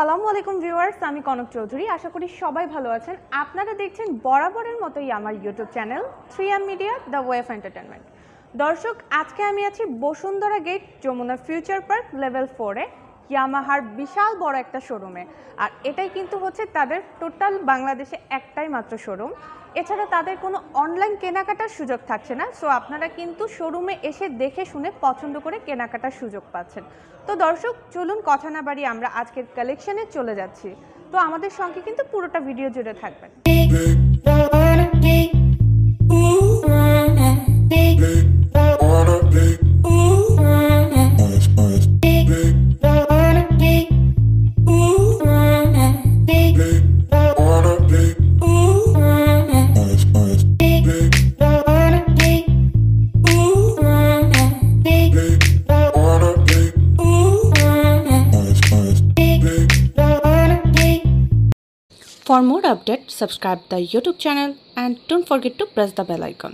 আসসালামু আলাইকুম ভিউয়ার্স আমি কনক চৌধুরী আশা করি সবাই ভালো আছেন আপনারা দেখছেন বরাবরের মতোই আমার YouTube channel three M media the wave entertainment দর্শক আজকে আমি আছি Bashundhara gate Jamuna future park level ফোরে ইয়ামাহার বিশাল বড় একটা শোরুমে আর এটাই কিন্তু হচ্ছে তাদের টোটাল বাংলাদেশে একটাই মাত্র শোরুম এছাড়া তাদের কোনো অনলাইন কেনাকাটার সুযোগ থাকছে না সো আপনারা কিন্তু শোরুমে এসে দেখে শুনে পছন্দ করে কেনাকাটার সুযোগ পাচ্ছেন তো দর্শক চলুন কথা না বাড়ি আমরা আজকের কালেকশনে চলে যাচ্ছি তো আমাদের সঙ্গে কিন্তু পুরোটা ভিডিও জুড়ে থাকবেন For update subscribe the YouTube channel and and don't forget to press the bell icon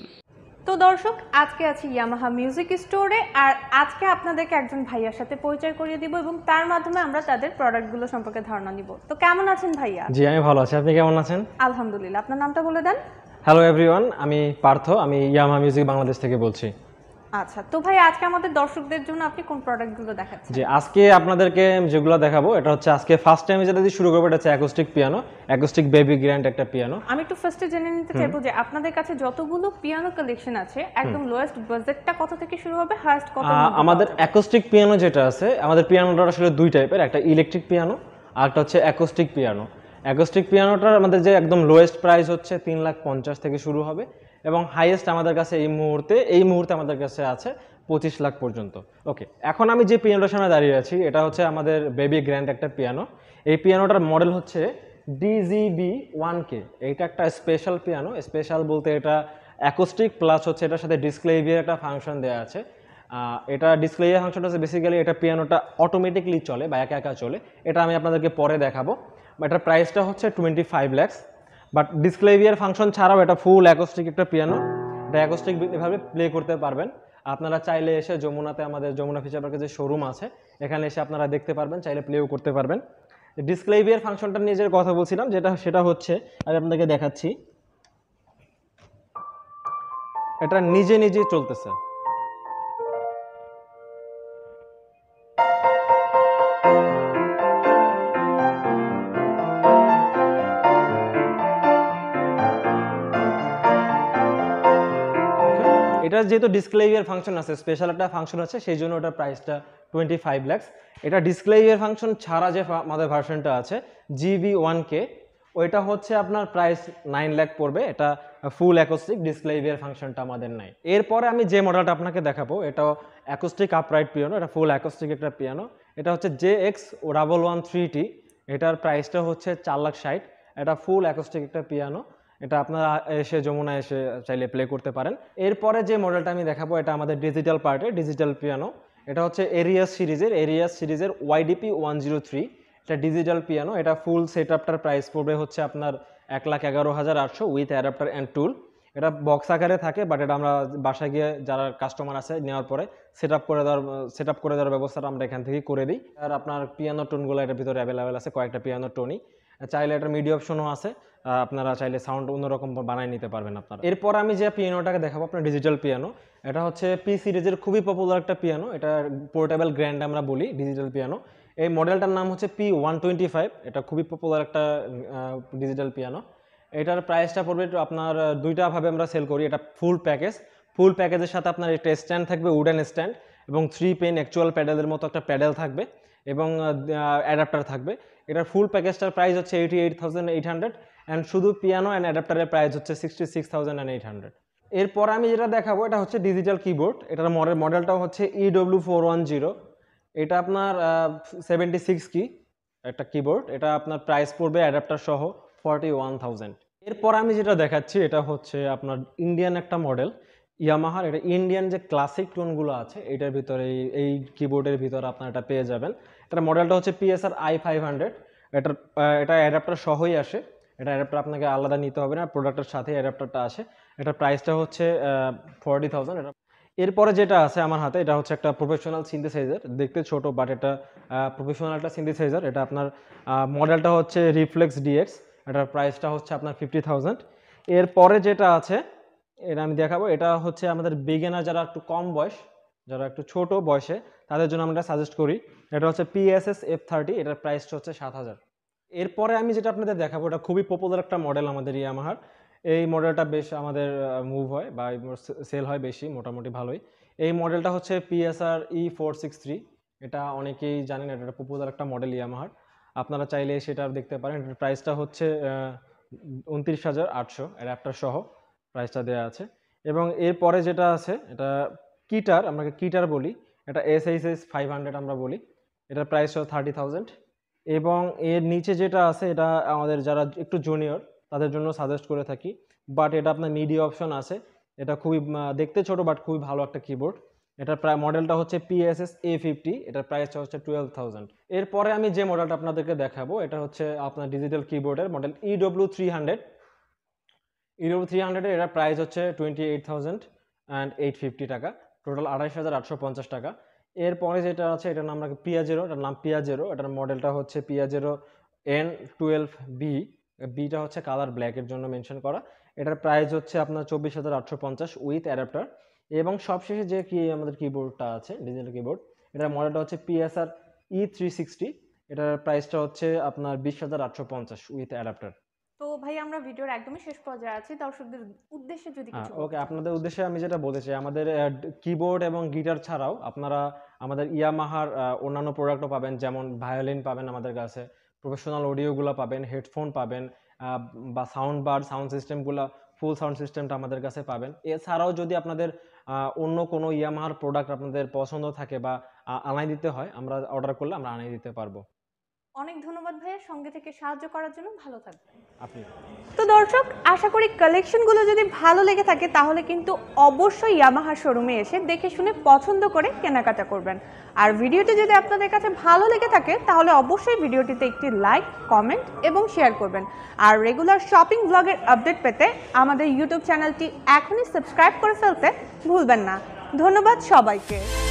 তো দর্শক আজকে আছি ইয়ামাহা মিউজিক স্টোরে আর আজকে আপনাদেরকে একজন ভাইয়ার সাথে পরিচয় করিয়ে দিব এবং তার মাধ্যমে আমরা তাদের প্রোডাক্টগুলো সম্পর্কে ধারণা নিব তো কেমন আছেন ভাইয়া জি আমি ভালো আছি আপনি কেমন আছেন আলহামদুলিল্লাহ আপনার নামটা বলে দেন হ্যালো এভরিওয়ান আমি পার্থ আমি ইয়ামাহা মিউজিক বাংলাদেশ থেকে বলছি আচ্ছা তো ভাই আজকে আমাদের দর্শকদের জন্য আপনি কোন প্রোডাক্টগুলো দেখাচ্ছেন যে আজকে আপনাদেরকে যেগুলো দেখাবো এটা হচ্ছে আজকে ফার্স্ট টাইম যেটা দিয়ে শুরু করব এটা হচ্ছে acoustic piano acoustic baby grand একটা পিয়ানো আমি একটু ফার্স্টে জেনে নিতে চাইবো যে আপনাদের কাছে যতগুলো পিয়ানো কালেকশন আছে একদম লোয়েস্ট বাজেটটা কত থেকে শুরু হবে হাইয়েস্ট কত আমাদের অ্যাকুস্টিক পিয়ানো যেটা আছে আমাদের পিয়ানোটা আসলে দুই টাইপের একটা ইলেকট্রিক পিয়ানো আর একটা হচ্ছে অ্যাকুস্টিক পিয়ানো অ্যাকোস্টিক পিয়ানোটার আমাদের যে একদম লোয়েস্ট প্রাইস হচ্ছে তিন লাখ পঞ্চাশ থেকে শুরু হবে এবং হাইয়েস্ট আমাদের কাছে এই মুহূর্তে এই মুহূর্তে আমাদের কাছে আছে পঁচিশ লাখ পর্যন্ত ওকে এখন আমি যে পিয়ানোটার সামনে দাঁড়িয়ে আছি এটা হচ্ছে আমাদের বেবি গ্র্যান্ড একটা পিয়ানো এই পিয়ানোটার মডেল হচ্ছে ডিজিবি ওয়ান কে এইটা একটা স্পেশাল পিয়ানো স্পেশাল বলতে এটা অ্যাকোস্টিক প্লাস হচ্ছে এটার সাথে ডিসক্লেভিয়ার একটা ফাংশন দেওয়া আছে এটা ডিসপ্লেয়ার ফাংশনটা হচ্ছে বেসিক্যালি এটা পিয়ানোটা অটোমেটিকলি চলে বা একা একা চলে এটা আমি আপনাদেরকে পরে দেখাবো এটার প্রাইসটা হচ্ছে twenty five lakhs but disklavier function ছাড়াও এটা ফুল অ্যাকোস্টিক একটা পিয়ানো এটা অ্যাকোস্টিক এভাবে প্লে করতে পারবেন আপনারা চাইলে এসে যমুনাতে আমাদের যমুনা ফিচার পার্কের যে শোরুম আছে এখানে এসে আপনারা দেখতে পারবেন চাইলে প্লেও করতে পারবেন ডিসক্লেভিয়ার ফাংশনটা নিয়ে যে কথা বলছিলাম যেটা সেটা হচ্ছে আমি আপনাকে দেখাচ্ছি এটা নিজে নিজেই চলতেছে এটা যেহেতু ডিসক্লেভিয়ার ফাংশন আছে স্পেশাল একটা ফাংশন আছে সেই জন্য ওটার প্রাইসটা টোয়েন্টি ফাইভ ল্যাক্স এটা ডিসক্লেভিয়ার ফাংশন ছাড়া যে আমাদের ভার্সনটা আছে জিবি ওয়ান কে ওইটা হচ্ছে আপনার প্রাইস নাইন ল্যাক পড়বে এটা ফুল অ্যাকোস্টিক ডিসক্লেভিয়ার ফাংশনটা আমাদের নাই এরপরে আমি যে মডেলটা আপনাকে দেখাবো এটাও অ্যাকোস্টিক আপরাইট পিয়ানো এটা ফুল অ্যাকোস্টিক একটা পিয়ানো এটা হচ্ছে J X double one three T এটার প্রাইসটা হচ্ছে চার লাখ ষাট এটা ফুল অ্যাকোস্টিক একটা পিয়ানো এটা আপনারা এসে যমুনা এসে চাইলে প্লে করতে পারেন এরপরে যে মডেলটা আমি দেখাবো এটা আমাদের ডিজিটাল পার্টে ডিজিটাল পিয়ানো এটা হচ্ছে এরিয়াস সিরিজের এরিয়াস সিরিজের ওয়াইডিপি ওয়ান জিরো থ্রি এটা ডিজিটাল পিয়ানো এটা ফুল সেট আপটার প্রাইস পড়বে হচ্ছে আপনার এক লাখ এগারো হাজার আটশো উইথ অ্যাডাপ্টার অ্যান্ড টুল এটা বক্স আকারে থাকে বাট এটা আমরা বাসায় গিয়ে যারা কাস্টমার আছে নেওয়ার পরে সেট আপ করে দেওয়ার সেট আপ করে দেওয়ার ব্যবস্থাটা আমরা এখান থেকেই করে দিই আর আপনার পিয়ানো টোনগুলো এটার ভিতরে অ্যাভেলেবেল আছে কয়েকটা পিয়ানো টোনই চাইলে একটা মিডি অপশনও আছে আপনারা চাইলে সাউন্ড অন্যরকম বানায় নিতে পারবেন আপনারা এরপর আমি যে পিয়ানোটাকে দেখাবো আপনার ডিজিটাল পিয়ানো এটা হচ্ছে পি সিরিজের খুবই পপুলার একটা পিয়ানো এটা পোর্টেবল গ্র্যান্ড আমরা বলি ডিজিটাল পিয়ানো এই মডেলটার নাম হচ্ছে পি ওয়ান টোয়েন্টি ফাইভ এটা খুবই পপুলার একটা ডিজিটাল পিয়ানো এটার প্রাইসটা পড়বে আপনার দুইটাভাবে আমরা সেল করি এটা ফুল প্যাকেজ ফুল প্যাকেজের সাথে আপনার একটা স্ট্যান্ড থাকবে উডেন স্ট্যান্ড এবং থ্রি পেন অ্যাকচুয়াল প্যাডেলের মতো একটা প্যাডেল থাকবে এবং অ্যাডাপ্টার থাকবে এটার ফুল প্যাকেজটার প্রাইস হচ্ছে eighty eight thousand eight hundred and শুধু পিয়ানো অ্যান্ড অ্যাডাপ্টারের প্রাইস হচ্ছে sixty six thousand and eight hundred এরপর আমি যেটা দেখাবো এটা হচ্ছে ডিজিটাল কিবোর্ড এটার মডেল মডেলটাও হচ্ছে ইডব্লিউ ফোর ওয়ান জিরো এটা আপনার সেভেন্টি সিক্স কি একটা কিবোর্ড এটা আপনার প্রাইস পড়বে অ্যাডাপ্টার সহ ফর্টি ওয়ান থাউজেন্ড এরপর আমি যেটা দেখাচ্ছি এটা হচ্ছে আপনার ইন্ডিয়ান একটা মডেল ইয়ামাহার এটা ইন্ডিয়ান যে ক্লাসিক টোনগুলো আছে এটার ভিতরে এই কিবোর্ডের ভিতরে আপনার এটা পেয়ে যাবেন এটার মডেলটা হচ্ছে পিএসআর আই ফাইভ হান্ড্রেড এটার এটা অ্যাডাপ্টার সহই আসে এটা অ্যাডাপ্টার আপনাকে আলাদা নিতে হবে না প্রোডাক্টের সাথে অ্যাডাপ্টারটা আসে এটার প্রাইসটা হচ্ছে ফর্টি থাউজেন্ড এটা এরপরে যেটা আছে আমার হাতে এটা হচ্ছে একটা প্রফেশনাল সিন্থেসাইজার দেখতে ছোট বাট এটা প্রফেশনাল একটা সিন্থেসাইজার এটা আপনার মডেলটা হচ্ছে রিফ্লেক্স ডিএক্স এটার প্রাইসটা হচ্ছে আপনার ফিফটি থাউজেন্ড এরপরে যেটা আছে এটা আমি দেখাবো এটা হচ্ছে আমাদের বিগেনার যারা একটু কম বয়স যারা একটু ছোট বয়সে তাদের জন্য আমরা সাজেস্ট করি এটা হচ্ছে পিএসএস এফ থার্টি এটার প্রাইসটা হচ্ছে সাত হাজার এরপরে আমি যেটা আপনাদের দেখাবো এটা খুবই পপুলার একটা মডেল আমাদের ইয়ামাহার এই মডেলটা বেশ আমাদের মুভ হয় বা সেল হয় বেশি মোটামুটি ভালোই এই মডেলটা হচ্ছে PSR E four six three এটা অনেকেই জানেন এটা একটা পপুলার একটা মডেল ইয়ামাহার আপনারা চাইলে সেটা দেখতে পারেন এটার প্রাইসটা হচ্ছে উনত্রিশ হাজার আটশো অ্যাডাপ্টার সহ প্রাইসটা দেওয়া আছে এবং এরপরে যেটা আছে এটা কিটার আমরা কিটার বলি এটা S H S five hundred আমরা বলি এটার প্রাইস হচ্ছে থার্টি থাউজেন্ড এবং এর নিচে যেটা আছে এটা আমাদের যারা একটু জুনিয়র তাদের জন্য সাজেস্ট করে থাকি বাট এটা আপনার মিডি অপশন আছে এটা খুবই দেখতে ছোট বাট খুবই ভালো একটা কিবোর্ড এটার প্রায় মডেলটা হচ্ছে পিএসএস এ ফিফটি এটার প্রাইসটা হচ্ছে টুয়েলভ থাউজেন্ড এরপরে আমি যে মডেলটা আপনাদেরকে দেখাবো এটা হচ্ছে আপনার ডিজিটাল কিবোর্ডের model EW three hundred euro three হান্ড্রেডের এটার প্রাইস হচ্ছে twenty eight thousand and eight fifty টাকা টোটাল আড়াইশ হাজার আটশো পঞ্চাশ টাকা এরপরে যেটা আছে এটার নাম পিয়া পিয়াজেরো এটার নাম পিয়াজেরো এটার মডেলটা হচ্ছে পিয়াজেরো এন টুয়েলভ বি বিটা হচ্ছে কালার ব্ল্যাকের জন্য মেনশন করা এটার প্রাইস হচ্ছে আপনার চব্বিশ হাজার আটশো পঞ্চাশ উইথ অ্যাডাপ্টার এবং সবশেষে যে কি আমাদের কিবোর্ডটা আছে ডিজিটাল কিবোর্ড এটার মডেলটা হচ্ছে পিএসআর ই থ্রি সিক্সটি এটার প্রাইসটা হচ্ছে আপনার বিশ হাজার আটশো পঞ্চাশ উইথ অ্যাডাপ্টার তো ভাই আমরা ভিডিওর একদমই শেষ পর্যায়ে আছি দর্শকদের উদ্দেশ্যে যদি হ্যাঁ, কিছু ওকে আপনাদের উদ্দেশ্যে আমি যেটা বলতে চাই আমাদের কিবোর্ড এবং গিটার ছাড়াও আপনারা আমাদের ইয়ামাহার অন্যান্য প্রোডাক্টও পাবেন যেমন ভায়োলিন পাবেন আমাদের কাছে প্রফেশনাল অডিওগুলো পাবেন হেডফোন পাবেন বা সাউন্ড বার সাউন্ড সিস্টেমগুলো ফুল সাউন্ড সিস্টেমটা আমাদের কাছে পাবেন এছাড়াও যদি আপনাদের অন্য কোনো ইয়ামাহার প্রোডাক্ট আপনাদের পছন্দ থাকে বা আনাই দিতে হয় আমরা অর্ডার করলে আমরা আনাই দিতে পারবো অনেক ধন্যবাদ ভাইয়া সঙ্গে থেকে সাহায্য করার জন্য ভালো থাকবেন তো দর্শক আশা করি কালেকশনগুলো যদি ভালো লেগে থাকে তাহলে কিন্তু অবশ্যই ইয়ামাহা শোরুমে এসে দেখে শুনে পছন্দ করে কেনাকাটা করবেন আর ভিডিওটি যদি আপনাদের কাছে ভালো লেগে থাকে তাহলে অবশ্যই ভিডিওটিতে একটি লাইক কমেন্ট এবং শেয়ার করবেন আর রেগুলার শপিং ব্লগের আপডেট পেতে আমাদের ইউটিউব চ্যানেলটি এখনই সাবস্ক্রাইব করে ফেলতে ভুলবেন না ধন্যবাদ সবাইকে